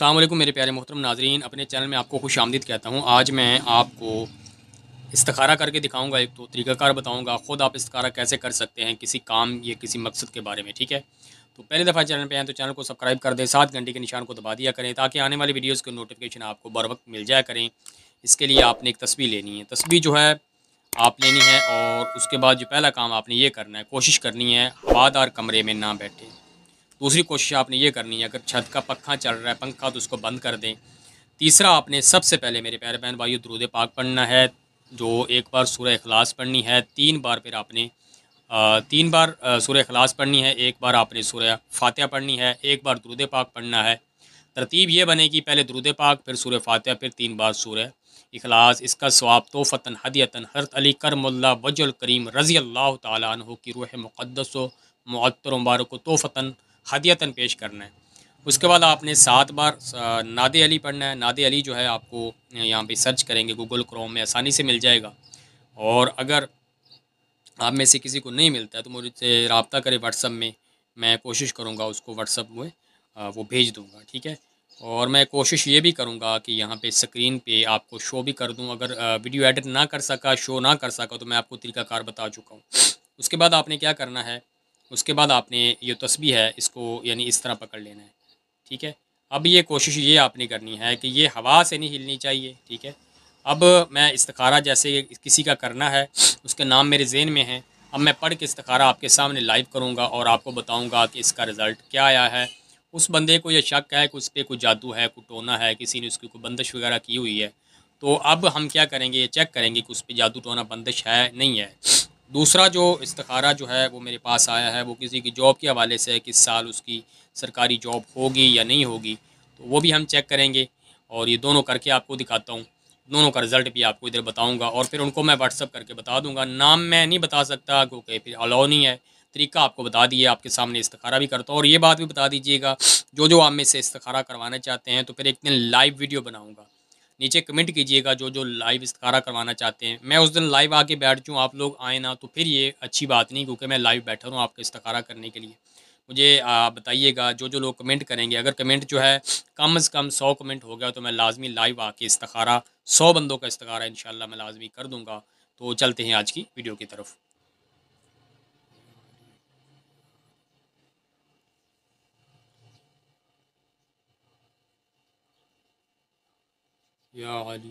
वालेकुम मेरे प्यारे मोहतरम नाजरीन अपने चैनल में आपको खुश आमदीद कहता हूँ आज मैं आपको इस्तखारा करके दिखाऊंगा एक तो तरीकाकार बताऊंगा ख़ुद आप इस्तखारा कैसे कर सकते हैं किसी काम या किसी मकसद के बारे में ठीक है तो पहली दफ़ा चैनल पे आए तो चैनल को सब्सक्राइब कर दें सात घंटे के निशान को दबा दिया करें ताकि आने वाली वीडियोज़ के नोटिफिकेशन आपको बर वक्त मिल जाया करें इसके लिए आपने एक तस्वीर लेनी है तस्वीर जो है आप लेनी है और उसके बाद जो पहला काम आपने ये करना है कोशिश करनी है हवादार कमरे में ना बैठें दूसरी कोशिश आपने ये करनी है अगर छत का पखा चल रहा है पंखा तो उसको बंद कर दें तीसरा आपने सबसे पहले मेरे प्यारे बहन भाई दरूद पाक पढ़ना है जो एक बार सूर्य अखलास पढ़नी है तीन बार फिर आपने तीन बार सूर्य अखलास पढ़नी है एक बार आपने सूर्य फातह पढ़नी है एक बार दरूद पाक पढ़ना है तरतीब ये बनेगी पहले दरूद पाक फिर सूर्य फातह फिर तीन बार सूर्य अखलास इसका स्वाब तोहफ़ता हदयता हरत अली करमल्ला वजुल करीम रज़ी अल्लाह तु की रूह मुक़दस व मअतर मुबारक तोफ़ता हदियतन पेश करना है उसके बाद आपने सात बार नादे अली पढ़ना है नादे अली जो है आपको यहाँ पे सर्च करेंगे गूगल क्रोम में आसानी से मिल जाएगा और अगर आप में से किसी को नहीं मिलता है तो मुझे रबता करें व्हाट्सअप में मैं कोशिश करूँगा उसको व्हाट्सअप में वो भेज दूँगा ठीक है और मैं कोशिश ये भी करूँगा कि यहाँ पे स्क्रीन पे आपको शो भी कर दूँ अगर वीडियो एडिट ना कर सका शो ना कर सका तो मैं आपको कार बता चुका हूँ उसके बाद आपने क्या करना है उसके बाद आपने ये तस्वीर है इसको यानी इस तरह पकड़ लेना है ठीक है अब ये कोशिश ये आपने करनी है कि ये हवा से नहीं हिलनी चाहिए ठीक है अब मैं इस्तखारा जैसे किसी का करना है उसके नाम मेरे जेन में है अब मैं पढ़ के इस्तखारा आपके सामने लाइव करूँगा और आपको बताऊँगा कि इसका रिज़ल्ट क्या आया है उस बंदे को यह शक है कि उस पर कोई जादू है कोई टोना है किसी ने उसकी कोई बंदिश वगैरह की हुई है तो अब हम क्या करेंगे ये चेक करेंगे कि उस पर जादू टोना बंदिश है नहीं है दूसरा जो इस्तारा जो है वो मेरे पास आया है वो किसी की जॉब के हवाले से है किस साल उसकी सरकारी जॉब होगी या नहीं होगी तो वो भी हम चेक करेंगे और ये दोनों करके आपको दिखाता हूँ दोनों का रिज़ल्ट भी आपको इधर बताऊँगा और फिर उनको मैं व्हाट्सअप करके बता दूँगा नाम मैं नहीं बता सकता क्योंकि फिर अलाउ नहीं है तरीका आपको बता दिए आपके सामने इस्तारा भी करता हूँ और ये बात भी बता दीजिएगा जो जो आप में से इस्तारा करवाना चाहते हैं तो फिर एक दिन लाइव वीडियो बनाऊँगा नीचे कमेंट कीजिएगा जो जो लाइव इस्तारा करवाना चाहते हैं मैं उस दिन लाइव आके बैठ जाऊँ आप लोग आए ना तो फिर ये अच्छी बात नहीं क्योंकि मैं लाइव बैठा रहा हूँ आपका इस्तारा करने के लिए मुझे बताइएगा जो जो लोग कमेंट करेंगे अगर कमेंट जो है कम से कम सौ कमेंट हो गया तो मैं लाजमी लाइव आके इस्तारा सौ बंदों का इस्तारा इन मैं लाजमी कर दूँगा तो चलते हैं आज की वीडियो की तरफ يا علي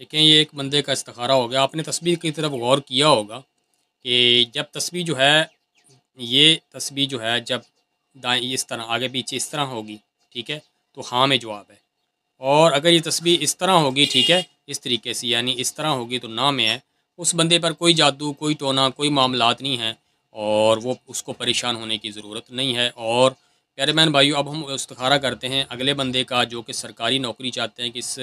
देखें ये एक बंदे का इस्तारा हो गया आपने तस्वीर की तरफ गौर किया होगा कि जब तस्वीर जो है ये तस्वीर जो है जब दाएँ इस तरह आगे पीछे इस तरह होगी ठीक है तो हाँ में जवाब है और अगर ये तस्वीर इस तरह होगी ठीक है इस तरीके से यानी इस तरह होगी तो नाम है उस बंदे पर कोई जादू कोई टोना कोई मामलात नहीं है और वो उसको परेशान होने की ज़रूरत नहीं है और प्यारे बहन भाइयों अब हम इस्तारा करते हैं अगले बंदे का जो कि सरकारी नौकरी चाहते हैं कि इस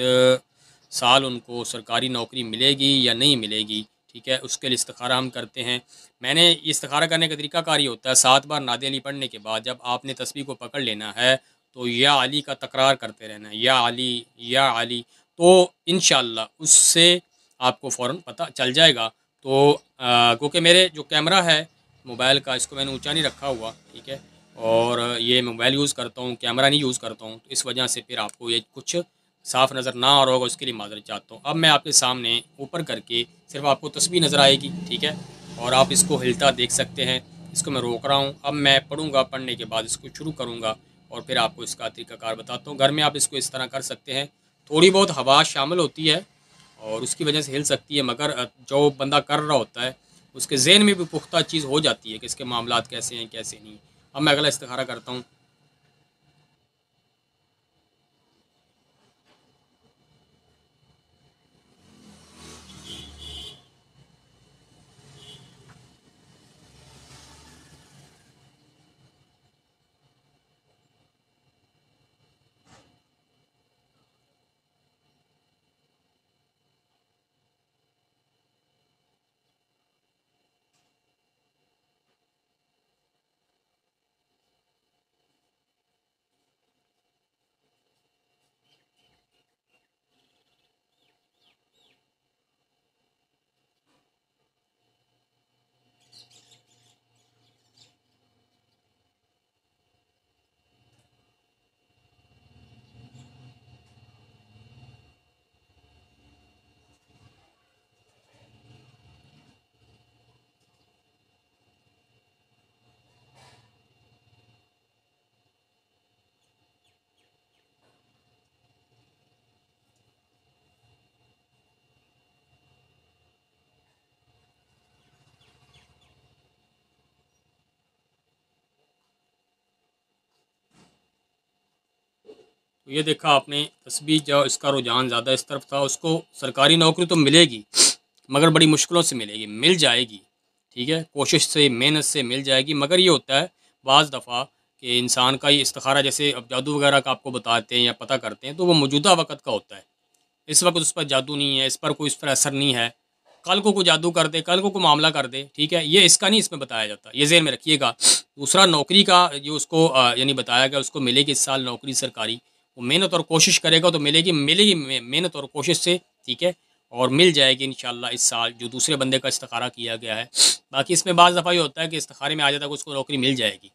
साल उनको सरकारी नौकरी मिलेगी या नहीं मिलेगी ठीक है उसके लिए इस्तारा हम करते हैं मैंने इस्तारा करने का तरीका कार्य होता है सात बार नादेली पढ़ने के बाद जब आपने तस्वीर को पकड़ लेना है तो या अली का तकरार करते रहना या अली या अली तो इन उससे आपको फ़ौर पता चल जाएगा तो क्योंकि मेरे जो कैमरा है मोबाइल का इसको मैंने ऊँचा नहीं रखा हुआ ठीक है और ये मोबाइल यूज़ करता हूँ कैमरा नहीं यूज़ करता हूँ तो इस वजह से फिर आपको ये कुछ साफ़ नज़र ना आ रहा होगा उसके लिए माजर चाहता हूँ अब मैं आपके सामने ऊपर करके सिर्फ आपको तस्वीर नज़र आएगी ठीक है और आप इसको हिलता देख सकते हैं इसको मैं रोक रहा हूँ अब मैं पढ़ूँगा पढ़ने के बाद इसको शुरू करूँगा और फिर आपको इसका तरीकाकार बताता हूँ घर में आप इसको इस तरह कर सकते हैं थोड़ी बहुत हवा शामिल होती है और उसकी वजह से हिल सकती है मगर जो बंदा कर रहा होता है उसके जहन में भी पुख्ता चीज़ हो जाती है कि इसके मामला कैसे हैं कैसे नहीं अब मैं अगला इस्तारा करता हूँ तो ये देखा आपने तस्वीर जो इसका रुझान ज़्यादा इस तरफ था उसको सरकारी नौकरी तो मिलेगी मगर बड़ी मुश्किलों से मिलेगी मिल जाएगी ठीक है कोशिश से मेहनत से मिल जाएगी मगर ये होता है बज़ दफ़ा कि इंसान का ही इस्तारा जैसे अब जादू वगैरह का आपको बताते हैं या पता करते हैं तो वो मौजूदा वक्त का होता है इस वक्त उस पर जादू नहीं है इस पर कोई उस पर असर नहीं है कल को कोई जादू कर दे कल को कोई मामला कर दे ठीक है ये इसका नहीं इसमें बताया जाता ये जेहन में रखिएगा दूसरा नौकरी का जो उसको यानी बताया गया उसको मिलेगी इस साल नौकरी सरकारी वो मेहनत और कोशिश करेगा तो मिलेगी मिलेगी मेहनत और कोशिश से ठीक है और मिल जाएगी इन इस साल जो दूसरे बंदे का इस्तारा किया गया है बाकी इसमें बाज़ दफ़ा ये होता है कि इस्तारे में आ जाता है उसको नौकरी मिल जाएगी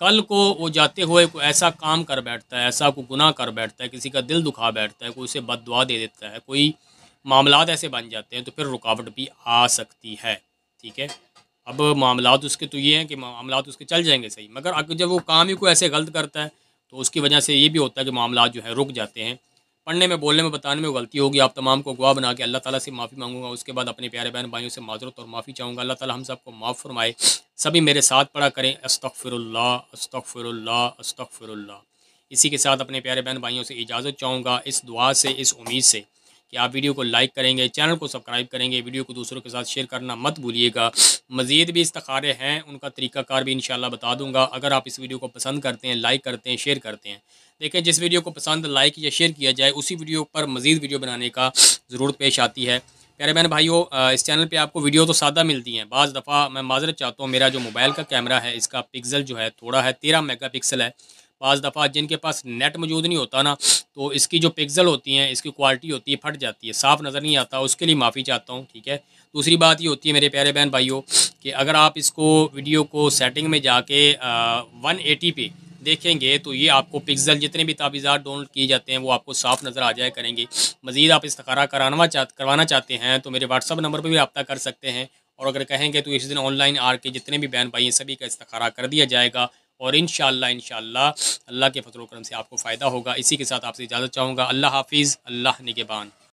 कल को वो जाते हुए कोई ऐसा काम कर बैठता है ऐसा कोई गुनाह कर बैठता है किसी का दिल दुखा बैठता है कोई उसे बद दे देता है कोई मामला ऐसे बन जाते हैं तो फिर रुकावट भी आ सकती है ठीक है अब मामला उसके तो ये हैं कि मामला उसके चल जाएंगे सही मगर अगर जब वो काम ही कोई ऐसे गलत करता है तो उसकी वजह से ये भी होता है कि मामला जो है रुक जाते हैं पढ़ने में बोलने में बताने में गलती होगी आप तमाम को गुआ बना के अल्लाह ताला से माफ़ी मांगूंगा उसके बाद अपने प्यारे बहन भाइयों से माजरत और माफ़ी चाहूँगा अल्लाह ताला हम सबको माफ़ फरमाए सभी मेरे साथ पढ़ा करें अस्तफ़िरल्ला अस्तफ़िरल्ला अस्तफ़िरल्ला इसी के साथ अपने प्यारे बहन भाइयों से इजाज़त चाहूँगा इस दुआ से इस उम्मीद से कि आप वीडियो को लाइक करेंगे चैनल को सब्सक्राइब करेंगे वीडियो को दूसरों के साथ शेयर करना मत भूलिएगा मज़ीद भी इस्तारे हैं उनका तरीकाकार भी इन बता दूंगा अगर आप इस वीडियो को पसंद करते हैं लाइक करते हैं शेयर करते हैं देखें जिस वीडियो को पसंद लाइक या शेयर किया जाए उसी वीडियो पर मज़ीद वीडियो बनाने का ज़रूरत पेश आती है प्यारे बहन भाइयों इस चैनल पे आपको वीडियो तो सादा मिलती हैं बज़ दफ़ा मैं माजरत चाहता हूँ मेरा जो मोबाइल का कैमरा है इसका पिक्सल जो है थोड़ा है तेरह मेगा पिक्सल है बाज दफ़ा जिनके पास नेट मौजूद नहीं होता ना तो इसकी जो पिक्सल होती हैं इसकी क्वालिटी होती है फट जाती है साफ़ नज़र नहीं आता उसके लिए माफ़ी चाहता हूँ ठीक है दूसरी बात ये होती है मेरे प्यारे बहन भाइयों कि अगर आप इसको वीडियो को सेटिंग में जाके वन एटी पे देखेंगे तो ये आपको पिक्सल जितने भी तावीज़ा डाउनलोड किए जाते हैं वो आपको साफ नज़र आ जाया करेंगे मज़ीद आप इस्तखारा कराना चाह करवाना चाहते हैं तो मेरे व्हाट्सअप नंबर पर भी रब्ता कर सकते हैं और अगर कहेंगे तो इस दिन ऑनलाइन आर के जितने भी बहन भाई हैं सभी का इस्तारा कर दिया जाएगा और इन शाला अल्लाह के फजल से आपको फ़ायदा होगा इसी के साथ आपसे इजाज़त चाहूँगा अल्लाह हाफिज़ अल्लाह निगेबान